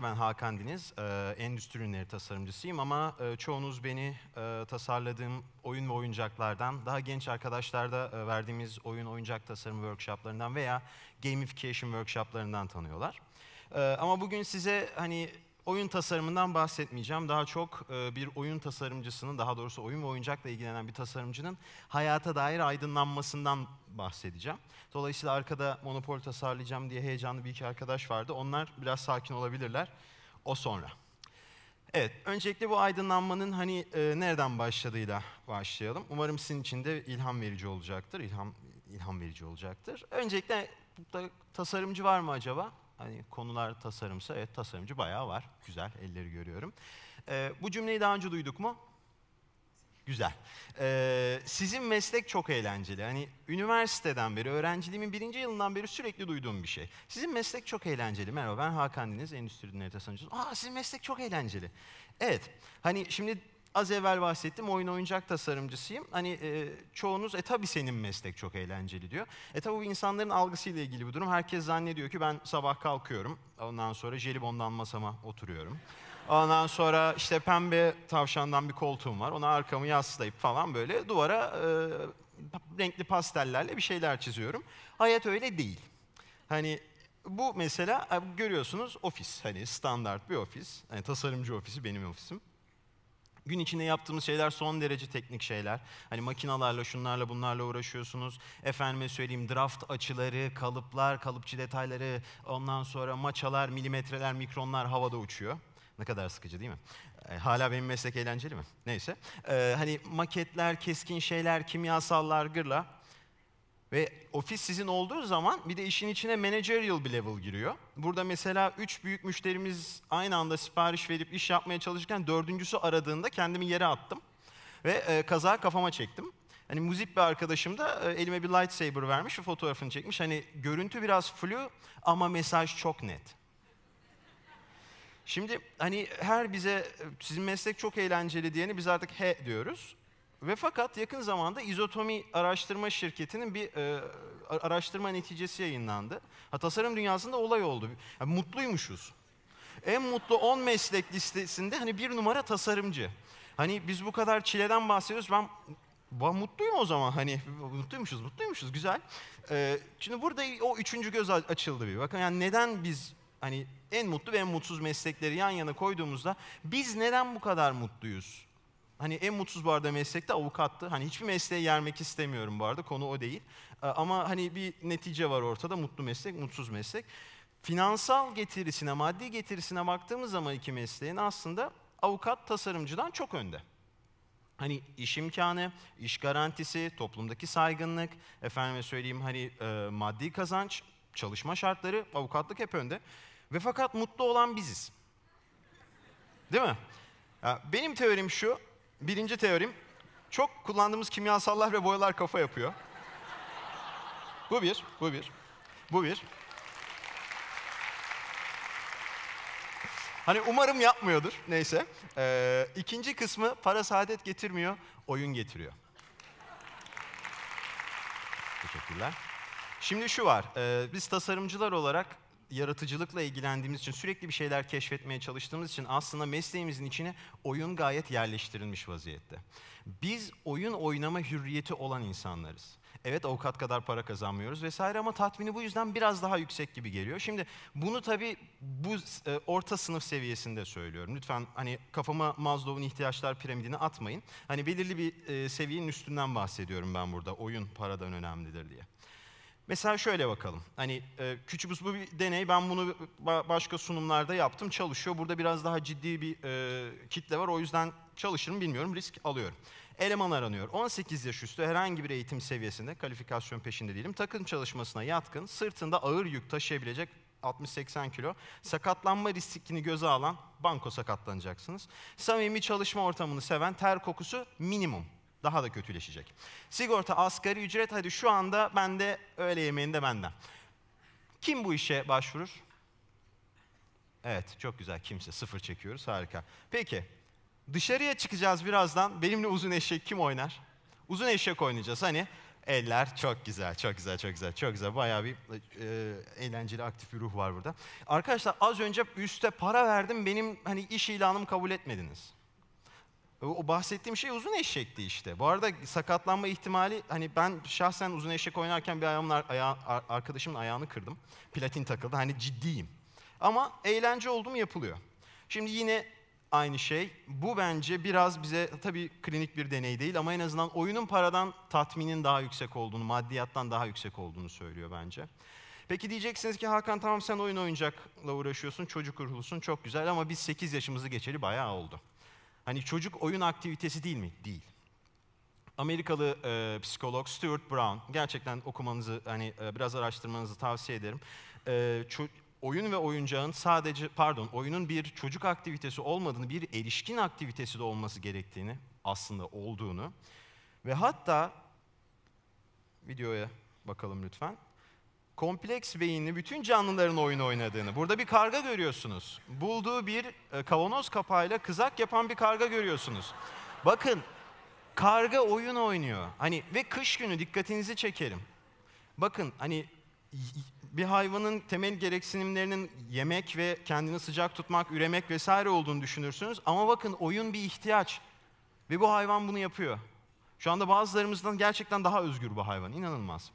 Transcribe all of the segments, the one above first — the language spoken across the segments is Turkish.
merhabalar. Ben Hakan Diniz. Ee, endüstri ürünleri tasarımcısıyım ama e, çoğunuz beni e, tasarladığım oyun ve oyuncaklardan, daha genç arkadaşlarda e, verdiğimiz oyun oyuncak tasarım workshoplarından veya gamification workshoplarından tanıyorlar. E, ama bugün size hani Oyun tasarımından bahsetmeyeceğim. Daha çok e, bir oyun tasarımcısının, daha doğrusu oyun ve oyuncakla ilgilenen bir tasarımcının hayata dair aydınlanmasından bahsedeceğim. Dolayısıyla arkada monopol tasarlayacağım diye heyecanlı bir iki arkadaş vardı. Onlar biraz sakin olabilirler. O sonra. Evet, öncelikle bu aydınlanmanın hani e, nereden başladığıyla başlayalım. Umarım sizin için de ilham verici olacaktır. İlham ilham verici olacaktır. Öncelikle tasarımcı var mı acaba? hani konular tasarımsa evet tasarımcı bayağı var. Güzel elleri görüyorum. Ee, bu cümleyi daha önce duyduk mu? Güzel. Ee, sizin meslek çok eğlenceli. Hani üniversiteden beri, öğrenciliğimin birinci yılından beri sürekli duyduğum bir şey. Sizin meslek çok eğlenceli. Merhaba ben Hakan Deniz, Endüstri Dinleri Tasarımcısı. Aa sizin meslek çok eğlenceli. Evet, hani şimdi az evvel bahsettim oyun oyuncak tasarımcısıyım. Hani e, çoğunuz e tabii senin meslek çok eğlenceli diyor. E tabii bu insanların algısıyla ilgili bir durum. Herkes zannediyor ki ben sabah kalkıyorum. Ondan sonra jelibondan masama oturuyorum. Ondan sonra işte pembe tavşandan bir koltuğum var. Ona arkamı yaslayıp falan böyle duvara e, renkli pastellerle bir şeyler çiziyorum. Hayat öyle değil. Hani bu mesela e, görüyorsunuz ofis. Hani standart bir ofis. Hani tasarımcı ofisi benim ofisim. Gün içinde yaptığımız şeyler son derece teknik şeyler. Hani makinalarla, şunlarla, bunlarla uğraşıyorsunuz. Efendime söyleyeyim draft açıları, kalıplar, kalıpçı detayları, ondan sonra maçalar, milimetreler, mikronlar havada uçuyor. Ne kadar sıkıcı değil mi? E, hala benim meslek eğlenceli mi? Neyse. E, hani maketler, keskin şeyler, kimyasallar, gırla. Ve ofis sizin olduğu zaman bir de işin içine managerial bir level giriyor. Burada mesela üç büyük müşterimiz aynı anda sipariş verip iş yapmaya çalışırken dördüncüsü aradığında kendimi yere attım. Ve e, kaza kafama çektim. Hani muzip bir arkadaşım da e, elime bir lightsaber vermiş ve fotoğrafını çekmiş. Hani görüntü biraz flu ama mesaj çok net. Şimdi hani her bize sizin meslek çok eğlenceli diyeni biz artık he diyoruz. Ve fakat yakın zamanda izotomi araştırma şirketinin bir e, araştırma neticesi yayınlandı. Ha, tasarım dünyasında olay oldu. Yani mutluymuşuz. En mutlu 10 meslek listesinde hani bir numara tasarımcı. Hani biz bu kadar çileden bahsediyoruz. Ben, ben mutluyum o zaman hani mutluymuşuz, mutluymuşuz güzel. Ee, şimdi burada o üçüncü göz açıldı bir. Bakın yani neden biz hani en mutlu ve en mutsuz meslekleri yan yana koyduğumuzda biz neden bu kadar mutluyuz? Hani en mutsuz bu arada meslekte avukattı. Hani hiçbir mesleğe yermek istemiyorum bu arada. Konu o değil. Ee, ama hani bir netice var ortada. Mutlu meslek, mutsuz meslek. Finansal getirisine, maddi getirisine baktığımız zaman iki mesleğin aslında avukat tasarımcıdan çok önde. Hani iş imkanı, iş garantisi, toplumdaki saygınlık, efendime söyleyeyim hani e, maddi kazanç, çalışma şartları, avukatlık hep önde. Ve fakat mutlu olan biziz. Değil mi? benim teorim şu, Birinci teorim, çok kullandığımız kimyasallar ve boyalar kafa yapıyor. Bu bir, bu bir, bu bir. Hani umarım yapmıyordur, neyse. Ee, ikinci kısmı para saadet getirmiyor, oyun getiriyor. Teşekkürler. Şimdi şu var, e, biz tasarımcılar olarak yaratıcılıkla ilgilendiğimiz için, sürekli bir şeyler keşfetmeye çalıştığımız için aslında mesleğimizin içine oyun gayet yerleştirilmiş vaziyette. Biz oyun oynama hürriyeti olan insanlarız. Evet avukat kadar para kazanmıyoruz vesaire ama tatmini bu yüzden biraz daha yüksek gibi geliyor. Şimdi bunu tabii bu e, orta sınıf seviyesinde söylüyorum. Lütfen hani kafama Maslow'un ihtiyaçlar piramidini atmayın. Hani belirli bir e, seviyenin üstünden bahsediyorum ben burada oyun paradan önemlidir diye. Mesela şöyle bakalım. Hani e, küçük bu bir deney. Ben bunu ba başka sunumlarda yaptım. Çalışıyor. Burada biraz daha ciddi bir e, kitle var. O yüzden çalışırım bilmiyorum. Risk alıyorum. Eleman aranıyor. 18 yaş üstü herhangi bir eğitim seviyesinde, kalifikasyon peşinde değilim. Takım çalışmasına yatkın, sırtında ağır yük taşıyabilecek 60-80 kilo. Sakatlanma riskini göze alan banko sakatlanacaksınız. Samimi çalışma ortamını seven ter kokusu minimum. Daha da kötüleşecek. Sigorta, asgari ücret hadi şu anda bende, öğle yemeğinde benden. Kim bu işe başvurur? Evet, çok güzel. Kimse. Sıfır çekiyoruz. Harika. Peki, dışarıya çıkacağız birazdan. Benimle uzun eşek kim oynar? Uzun eşek oynayacağız. Hani Eller çok güzel, çok güzel, çok güzel, çok güzel. Bayağı bir e, eğlenceli, aktif bir ruh var burada. Arkadaşlar az önce üste para verdim, benim hani iş ilanımı kabul etmediniz. O bahsettiğim şey uzun eşekti işte. Bu arada sakatlanma ihtimali hani ben şahsen uzun eşek oynarken bir ayağımın aya, arkadaşımın ayağını kırdım. Platin takıldı. Hani ciddiyim. Ama eğlence oldu mu yapılıyor. Şimdi yine aynı şey. Bu bence biraz bize tabii klinik bir deney değil ama en azından oyunun paradan tatminin daha yüksek olduğunu, maddiyattan daha yüksek olduğunu söylüyor bence. Peki diyeceksiniz ki Hakan tamam sen oyun oyuncakla uğraşıyorsun, çocuk ruhlusun çok güzel ama biz 8 yaşımızı geçeli bayağı oldu. Hani çocuk oyun aktivitesi değil mi? Değil. Amerikalı e, psikolog Stuart Brown, gerçekten okumanızı, hani e, biraz araştırmanızı tavsiye ederim. E, oyun ve oyuncağın sadece, pardon, oyunun bir çocuk aktivitesi olmadığını, bir erişkin aktivitesi de olması gerektiğini, aslında olduğunu ve hatta videoya bakalım lütfen kompleks beyinli bütün canlıların oyun oynadığını. Burada bir karga görüyorsunuz. Bulduğu bir e, kavanoz kapağıyla kızak yapan bir karga görüyorsunuz. Bakın karga oyun oynuyor. Hani ve kış günü dikkatinizi çekerim. Bakın hani bir hayvanın temel gereksinimlerinin yemek ve kendini sıcak tutmak, üremek vesaire olduğunu düşünürsünüz. Ama bakın oyun bir ihtiyaç ve bu hayvan bunu yapıyor. Şu anda bazılarımızdan gerçekten daha özgür bu hayvan. İnanılmaz.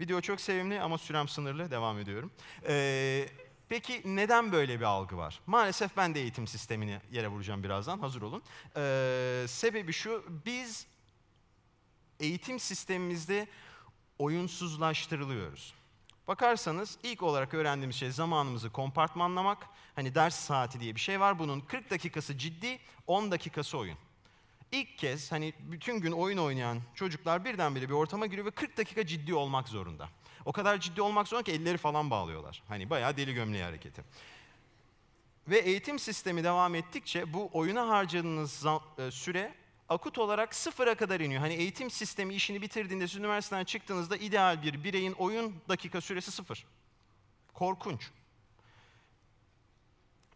Video çok sevimli ama sürem sınırlı, devam ediyorum. Ee, peki neden böyle bir algı var? Maalesef ben de eğitim sistemini yere vuracağım birazdan, hazır olun. Ee, sebebi şu, biz eğitim sistemimizde oyunsuzlaştırılıyoruz. Bakarsanız ilk olarak öğrendiğimiz şey zamanımızı kompartmanlamak. Hani ders saati diye bir şey var. Bunun 40 dakikası ciddi, 10 dakikası oyun ilk kez hani bütün gün oyun oynayan çocuklar birdenbire bir ortama giriyor ve 40 dakika ciddi olmak zorunda. O kadar ciddi olmak zorunda ki elleri falan bağlıyorlar. Hani bayağı deli gömleği hareketi. Ve eğitim sistemi devam ettikçe bu oyuna harcadığınız e, süre akut olarak sıfıra kadar iniyor. Hani eğitim sistemi işini bitirdiğinde siz üniversiteden çıktığınızda ideal bir bireyin oyun dakika süresi sıfır. Korkunç.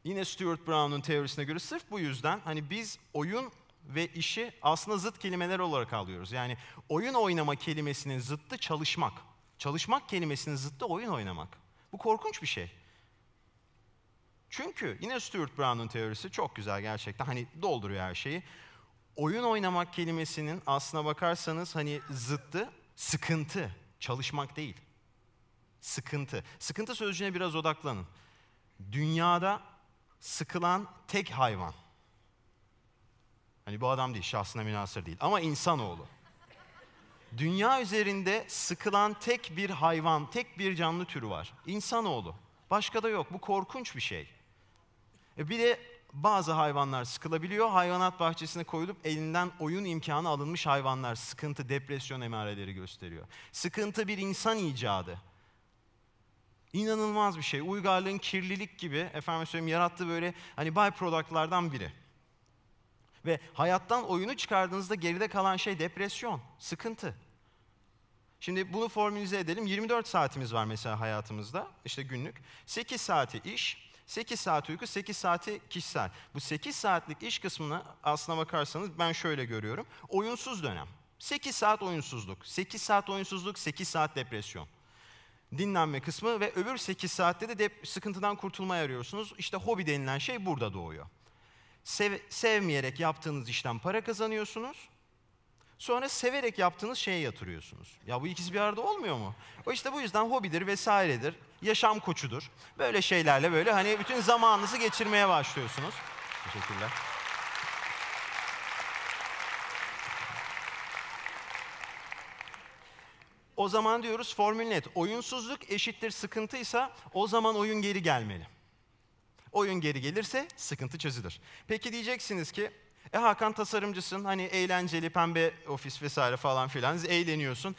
Yine Stuart Brown'un teorisine göre sırf bu yüzden hani biz oyun ve işi aslında zıt kelimeler olarak alıyoruz. Yani oyun oynama kelimesinin zıttı çalışmak. Çalışmak kelimesinin zıttı oyun oynamak. Bu korkunç bir şey. Çünkü yine Stuart Brown'un teorisi çok güzel gerçekten. Hani dolduruyor her şeyi. Oyun oynamak kelimesinin aslına bakarsanız hani zıttı sıkıntı, çalışmak değil. Sıkıntı. Sıkıntı sözcüğüne biraz odaklanın. Dünyada sıkılan tek hayvan Hani bu adam değil, şahsına münasır değil ama insanoğlu. Dünya üzerinde sıkılan tek bir hayvan, tek bir canlı türü var. İnsanoğlu. Başka da yok. Bu korkunç bir şey. E bir de bazı hayvanlar sıkılabiliyor. Hayvanat bahçesine koyulup elinden oyun imkanı alınmış hayvanlar sıkıntı, depresyon emareleri gösteriyor. Sıkıntı bir insan icadı. İnanılmaz bir şey. Uygarlığın kirlilik gibi, efendim söyleyeyim yarattığı böyle hani byproductlardan biri. Ve hayattan oyunu çıkardığınızda geride kalan şey depresyon, sıkıntı. Şimdi bunu formülize edelim. 24 saatimiz var mesela hayatımızda, işte günlük. 8 saati iş, 8 saat uyku, 8 saati kişisel. Bu 8 saatlik iş kısmına aslına bakarsanız ben şöyle görüyorum. Oyunsuz dönem. 8 saat oyunsuzluk, 8 saat oyunsuzluk, 8 saat depresyon. Dinlenme kısmı ve öbür 8 saatte de sıkıntıdan kurtulmaya arıyorsunuz. İşte hobi denilen şey burada doğuyor sev, sevmeyerek yaptığınız işten para kazanıyorsunuz. Sonra severek yaptığınız şeye yatırıyorsunuz. Ya bu ikisi bir arada olmuyor mu? O işte bu yüzden hobidir vesairedir, yaşam koçudur. Böyle şeylerle böyle hani bütün zamanınızı geçirmeye başlıyorsunuz. Teşekkürler. O zaman diyoruz formül net. Oyunsuzluk eşittir sıkıntıysa o zaman oyun geri gelmeli. Oyun geri gelirse sıkıntı çözülür. Peki diyeceksiniz ki e Hakan tasarımcısın hani eğlenceli pembe ofis vesaire falan filan eğleniyorsun.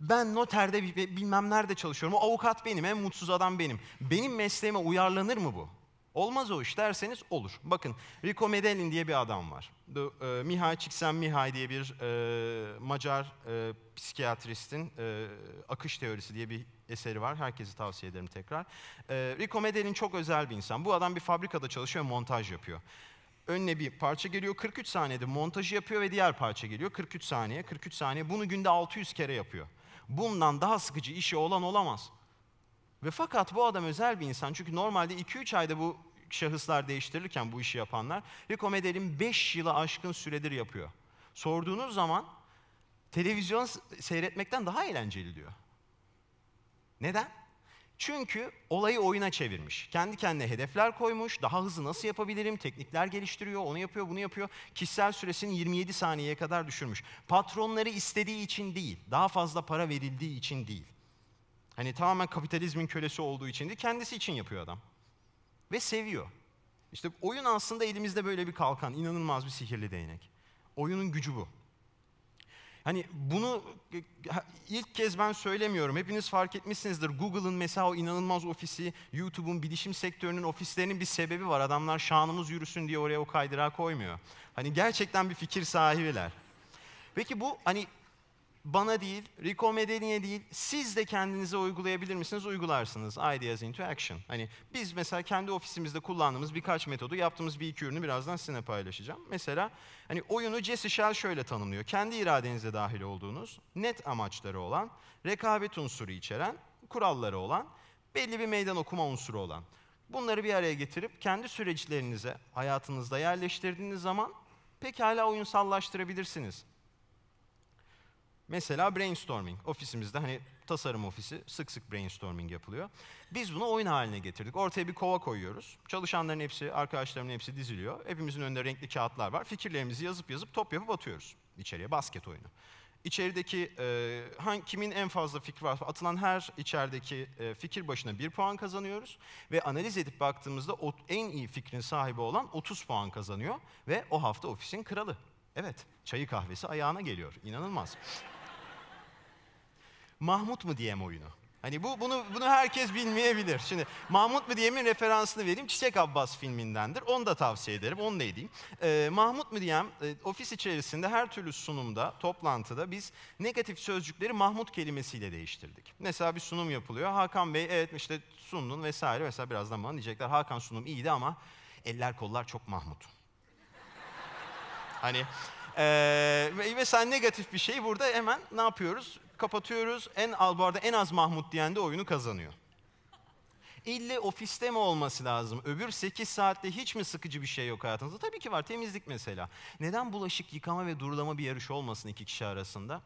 Ben noterde bilmem nerede çalışıyorum. O avukat benim en mutsuz adam benim. Benim mesleğime uyarlanır mı bu? Olmaz o iş derseniz olur. Bakın Rico Medelin diye bir adam var. The, e, Mihai Csikszentmihalyi diye bir e, Macar e, psikiyatristin e, akış teorisi diye bir eseri var. Herkesi tavsiye ederim tekrar. E, Rico Medelin çok özel bir insan. Bu adam bir fabrikada çalışıyor montaj yapıyor. Önüne bir parça geliyor 43 saniyede montajı yapıyor ve diğer parça geliyor 43 saniye 43 saniye. Bunu günde 600 kere yapıyor. Bundan daha sıkıcı işi olan olamaz. Ve fakat bu adam özel bir insan. Çünkü normalde 2-3 ayda bu şahıslar değiştirirken bu işi yapanlar Rico Edel'in 5 yıla aşkın süredir yapıyor. Sorduğunuz zaman televizyon seyretmekten daha eğlenceli diyor. Neden? Çünkü olayı oyuna çevirmiş. Kendi kendine hedefler koymuş. Daha hızlı nasıl yapabilirim? Teknikler geliştiriyor. Onu yapıyor, bunu yapıyor. Kişisel süresini 27 saniyeye kadar düşürmüş. Patronları istediği için değil, daha fazla para verildiği için değil. Hani tamamen kapitalizmin kölesi olduğu için de kendisi için yapıyor adam. Ve seviyor. İşte oyun aslında elimizde böyle bir kalkan, inanılmaz bir sihirli değnek. Oyunun gücü bu. Hani bunu ilk kez ben söylemiyorum. Hepiniz fark etmişsinizdir. Google'ın mesela o inanılmaz ofisi, YouTube'un bilişim sektörünün ofislerinin bir sebebi var. Adamlar şanımız yürüsün diye oraya o kaydırağı koymuyor. Hani gerçekten bir fikir sahibiler. Peki bu hani bana değil, Rico Medeli'ye değil, siz de kendinize uygulayabilir misiniz? Uygularsınız. Ideas into action. Hani biz mesela kendi ofisimizde kullandığımız birkaç metodu, yaptığımız bir iki ürünü birazdan sizinle paylaşacağım. Mesela hani oyunu Jesse Shell şöyle tanımlıyor. Kendi iradenize dahil olduğunuz, net amaçları olan, rekabet unsuru içeren, kuralları olan, belli bir meydan okuma unsuru olan. Bunları bir araya getirip kendi süreçlerinize, hayatınızda yerleştirdiğiniz zaman pekala oyunsallaştırabilirsiniz. Mesela brainstorming. Ofisimizde hani tasarım ofisi sık sık brainstorming yapılıyor. Biz bunu oyun haline getirdik. Ortaya bir kova koyuyoruz. Çalışanların hepsi, arkadaşların hepsi diziliyor. Hepimizin önünde renkli kağıtlar var. Fikirlerimizi yazıp yazıp top yapıp atıyoruz. içeriye. basket oyunu. İçerideki e, hangi, kimin en fazla fikri var atılan her içerideki e, fikir başına bir puan kazanıyoruz. Ve analiz edip baktığımızda o, en iyi fikrin sahibi olan 30 puan kazanıyor. Ve o hafta ofisin kralı. Evet, çayı kahvesi ayağına geliyor. İnanılmaz. Mahmut mu diyem oyunu? Hani bu bunu bunu herkes bilmeyebilir. Şimdi Mahmut mu Müdiyem'in referansını vereyim. Çiçek Abbas filmindendir. Onu da tavsiye ederim. Onu da edeyim. Ee, Mahmut mu e, ofis içerisinde her türlü sunumda, toplantıda biz negatif sözcükleri Mahmut kelimesiyle değiştirdik. Mesela bir sunum yapılıyor. Hakan Bey evet işte sundun vesaire vesaire birazdan bana diyecekler. Hakan sunum iyiydi ama eller kollar çok Mahmut. hani ee, ve sen negatif bir şey burada hemen ne yapıyoruz? kapatıyoruz. En bu arada en az Mahmut diyen de oyunu kazanıyor. İlle ofiste mi olması lazım? Öbür 8 saatte hiç mi sıkıcı bir şey yok hayatınızda? Tabii ki var. Temizlik mesela. Neden bulaşık yıkama ve durulama bir yarış olmasın iki kişi arasında?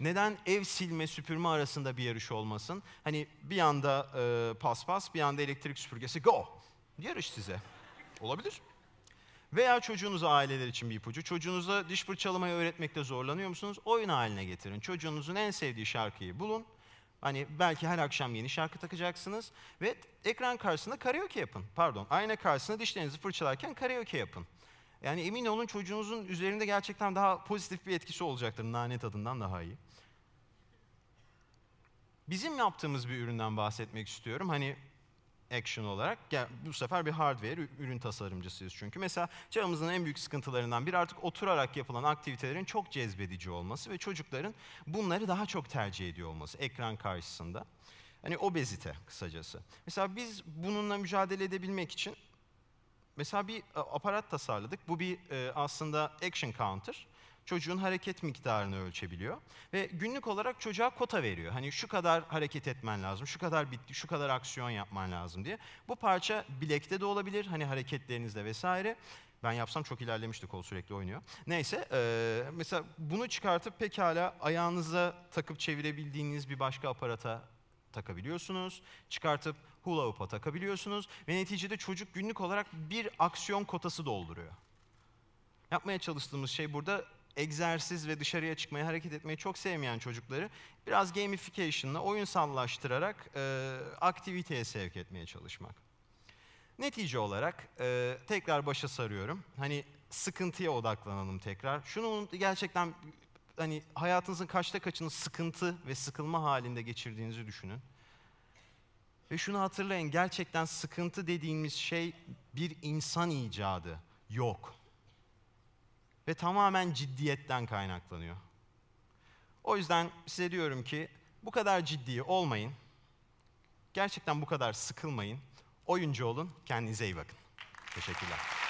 Neden ev silme, süpürme arasında bir yarış olmasın? Hani bir anda e, paspas, bir anda elektrik süpürgesi go. Yarış size. Olabilir. Veya çocuğunuza aileler için bir ipucu. Çocuğunuza diş fırçalamayı öğretmekte zorlanıyor musunuz? Oyun haline getirin. Çocuğunuzun en sevdiği şarkıyı bulun. Hani belki her akşam yeni şarkı takacaksınız ve ekran karşısında karaoke yapın. Pardon, ayna karşısında dişlerinizi fırçalarken karaoke yapın. Yani emin olun çocuğunuzun üzerinde gerçekten daha pozitif bir etkisi olacaktır. Nane tadından daha iyi. Bizim yaptığımız bir üründen bahsetmek istiyorum. Hani action olarak yani bu sefer bir hardware ürün tasarımcısıyız çünkü. Mesela çağımızın en büyük sıkıntılarından biri artık oturarak yapılan aktivitelerin çok cezbedici olması ve çocukların bunları daha çok tercih ediyor olması ekran karşısında. Hani obezite kısacası. Mesela biz bununla mücadele edebilmek için mesela bir aparat tasarladık. Bu bir e, aslında action counter çocuğun hareket miktarını ölçebiliyor ve günlük olarak çocuğa kota veriyor. Hani şu kadar hareket etmen lazım, şu kadar bitti, şu kadar aksiyon yapman lazım diye. Bu parça bilekte de olabilir, hani hareketlerinizde vesaire. Ben yapsam çok ilerlemişti kol sürekli oynuyor. Neyse e, mesela bunu çıkartıp pekala ayağınıza takıp çevirebildiğiniz bir başka aparata takabiliyorsunuz. Çıkartıp hula hoop'a takabiliyorsunuz. Ve neticede çocuk günlük olarak bir aksiyon kotası dolduruyor. Yapmaya çalıştığımız şey burada egzersiz ve dışarıya çıkmayı, hareket etmeyi çok sevmeyen çocukları biraz gamification'la, oyunsallaştırarak e, aktiviteye sevk etmeye çalışmak. Netice olarak e, tekrar başa sarıyorum. Hani sıkıntıya odaklanalım tekrar. Şunu unut, gerçekten hani hayatınızın kaçta kaçını sıkıntı ve sıkılma halinde geçirdiğinizi düşünün. Ve şunu hatırlayın, gerçekten sıkıntı dediğimiz şey bir insan icadı. Yok ve tamamen ciddiyetten kaynaklanıyor. O yüzden size diyorum ki bu kadar ciddi olmayın. Gerçekten bu kadar sıkılmayın. Oyuncu olun, kendinize iyi bakın. Teşekkürler.